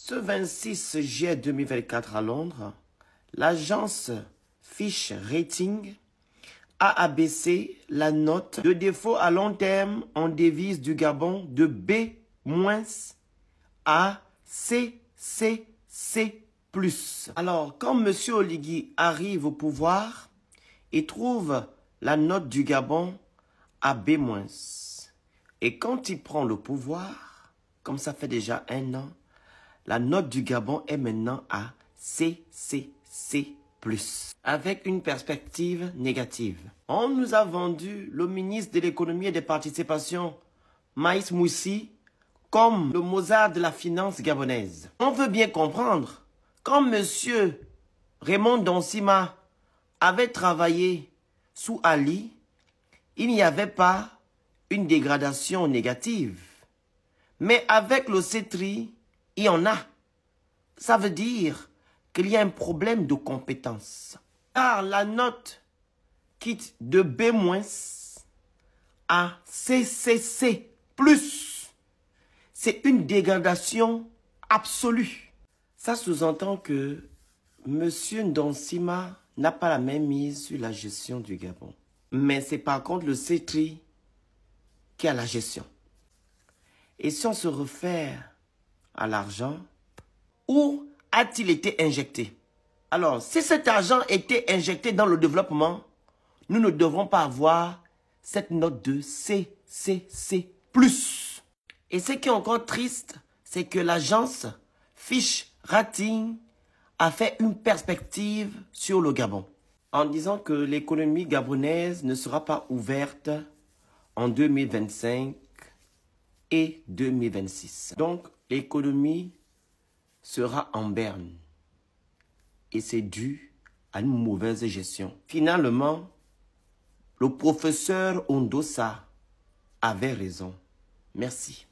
Ce 26 juillet 2024 à Londres, l'agence Fish Rating a abaissé la note de défaut à long terme en devise du Gabon de B- à CCC+. Alors, quand M. Oligui arrive au pouvoir, il trouve la note du Gabon à B-. Et quand il prend le pouvoir, comme ça fait déjà un an, la note du Gabon est maintenant à CCC+, avec une perspective négative. On nous a vendu le ministre de l'économie et des participations, Maïs Moussi, comme le Mozart de la finance gabonaise. On veut bien comprendre, quand M. Raymond Donsima avait travaillé sous Ali, il n'y avait pas une dégradation négative. Mais avec le CETRI, il y en a. Ça veut dire qu'il y a un problème de compétence. Car ah, la note quitte de B- à CCC+. C'est une dégradation absolue. Ça sous-entend que Monsieur Ndonsima n'a pas la même mise sur la gestion du Gabon. Mais c'est par contre le CETRI qui a la gestion. Et si on se réfère à l'argent Où a-t-il été injecté Alors, si cet argent était injecté dans le développement, nous ne devons pas avoir cette note de C, C, C+. Et ce qui est encore triste, c'est que l'agence Fish Rating a fait une perspective sur le Gabon en disant que l'économie gabonaise ne sera pas ouverte en 2025 et 2026. Donc, l'économie sera en berne. Et c'est dû à une mauvaise gestion. Finalement, le professeur Ondosa avait raison. Merci.